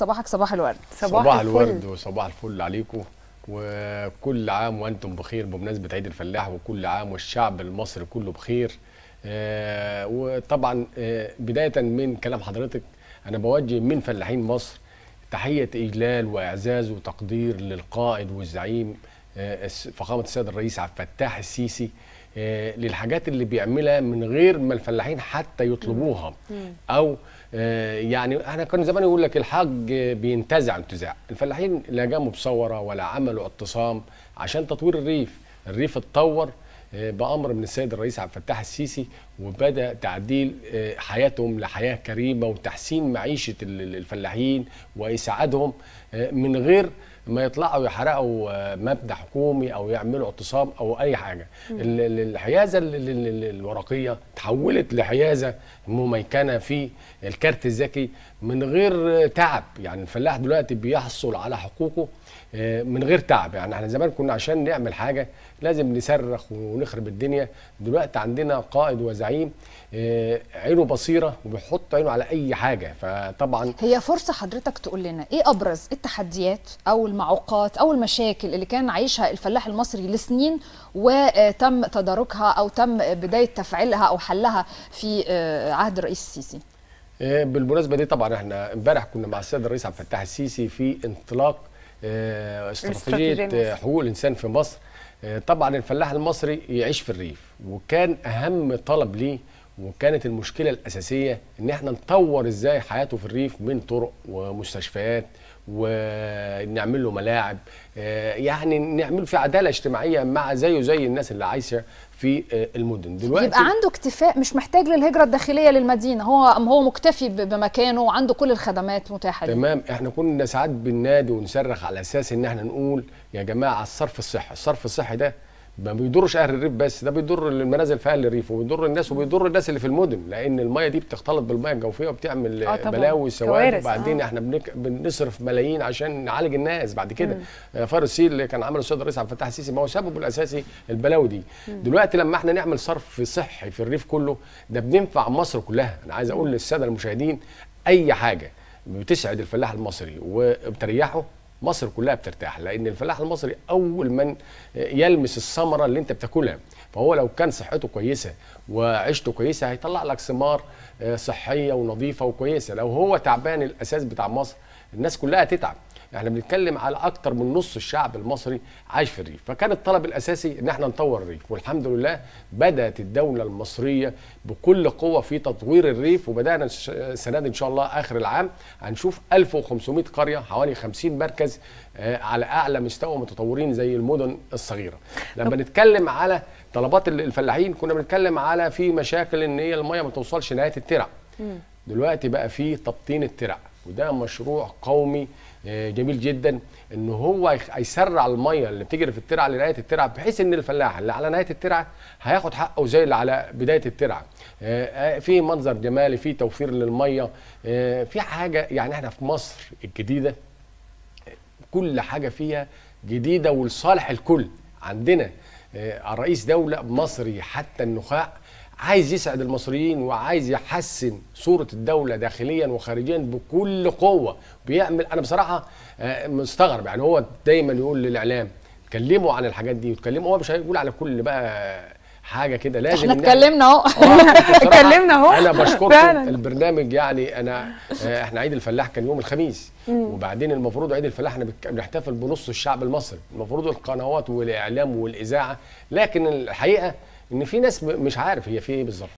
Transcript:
صباحك صباح الورد صباح, صباح الورد وصباح الفل عليكم وكل عام وانتم بخير بمناسبه عيد الفلاح وكل عام والشعب المصري كله بخير آه، وطبعا آه، بدايه من كلام حضرتك انا بوجه من فلاحين مصر تحيه اجلال واعزاز وتقدير للقائد والزعيم آه، فخامه السيد الرئيس عبد الفتاح السيسي آه، للحاجات اللي بيعملها من غير ما الفلاحين حتى يطلبوها او آه، يعني احنا كان زمان يقول لك الحاج بينتزع انتزاع الفلاحين لا جابوا بصوره ولا عملوا اعتصام عشان تطوير الريف الريف اتطور آه، بامر من السيد الرئيس عبد الفتاح السيسي وبدا تعديل حياتهم لحياه كريمه وتحسين معيشه الفلاحين واسعادهم من غير ما يطلعوا يحرقوا آه، مبنى حكومي او يعملوا اعتصام او اي حاجه الحيازه الورقيه تحولت لحيازه مميكنه في الكارت الذكي من غير تعب يعني الفلاح دلوقتي بيحصل على حقوقه آه، من غير تعب يعني احنا زمان كنا عشان نعمل حاجه لازم نصرخ ونخرب الدنيا دلوقتي عندنا قائد وزعيم آه، عينه بصيره وبيحط عينه على اي حاجه فطبعا هي فرصه حضرتك تقول لنا ايه ابرز التحديات او الم... المعوقات او المشاكل اللي كان عايشها الفلاح المصري لسنين وتم تداركها او تم بدايه تفعيلها او حلها في آه، عهد الرئيس السيسي آه، بالمناسبه دي طبعا احنا امبارح كنا مع السيد الرئيس عبد الفتاح السيسي في انطلاق آه، استراتيجيه حقوق الانسان في مصر طبعا الفلاح المصري يعيش في الريف وكان اهم طلب ليه وكانت المشكله الاساسيه ان احنا نطور ازاي حياته في الريف من طرق ومستشفيات ونعمل له ملاعب آه، يعني نعمل في عداله اجتماعيه مع زيه زي الناس اللي عايشه في آه، المدن دلوقتي يبقى عنده اكتفاء مش محتاج للهجره الداخليه للمدينه هو هو مكتفي بمكانه وعنده كل الخدمات متاحه تمام احنا كنا ساعات بننادي ونصرخ على اساس ان احنا نقول يا جماعه الصرف الصحي الصرف الصحي ده ما بيضرش اهل الريف بس ده بيضر المنازل في اهل الريف وبيضر الناس وبيضر الناس اللي في المدن لان الميه دي بتختلط بالميه الجوفيه وبتعمل آه بلاوي سواد وبعدين آه. احنا بنك... بنصرف ملايين عشان نعالج الناس بعد كده آه فارس اللي كان عمله السيد الرئيس عبد الفتاح السيسي ما هو سببه الاساسي البلاوي دي مم. دلوقتي لما احنا نعمل صرف صحي في الريف كله ده بننفع مصر كلها انا عايز اقول للساده المشاهدين اي حاجه بتسعد الفلاح المصري وبتريحه مصر كلها بترتاح لان الفلاح المصري اول من يلمس الثمره اللي انت بتاكلها فهو لو كان صحته كويسه وعيشته كويسه هيطلع لك ثمار آه، صحيه ونظيفه وكويسه لو هو تعبان الاساس بتاع مصر الناس كلها تتعب احنا بنتكلم على اكتر من نص الشعب المصري عايش في الريف فكان الطلب الاساسي ان احنا نطور الريف والحمد لله بدات الدوله المصريه بكل قوه في تطوير الريف وبدانا السنه دي ان شاء الله اخر العام هنشوف 1500 قريه حوالي 50 مركز آه، على اعلى مستوى متطورين زي المدن الصغيره لما نتكلم على طلبات الفلاحين كنا بنتكلم على في مشاكل ان هي الميه ما توصلش نهايه الترع دلوقتي بقى في تبطين الترع وده مشروع قومي آه، جميل جدا ان هو هيسرع الميه اللي بتجري في الترعه لنهايه الترعه بحيث ان الفلاح اللي على نهايه الترعه هياخد حقه زي اللي على بدايه الترعه آه، آه، في منظر جمالي في توفير للميه في حاجه يعني احنا في مصر الجديده كل حاجه فيها جديده ولصالح الكل عندنا رئيس دوله مصري حتى النخاع عايز يسعد المصريين وعايز يحسن صوره الدوله داخليا وخارجيا بكل قوه بيعمل انا بصراحه آه، مستغرب يعني هو دايما يقول للاعلام اتكلموا عن الحاجات دي وتكلموا هو مش هيقول على كل بقى حاجه كده لازم احنا اتكلمنا اهو آه، اتكلمنا اهو انا بشكركم البرنامج يعني انا آه، احنا عيد الفلاح كان يوم الخميس وبعدين المفروض عيد الفلاح احنا بنحتفل بنص الشعب المصري المفروض القنوات والاعلام والاذاعه لكن الحقيقه ان في ناس مش عارف هي في ايه بالظبط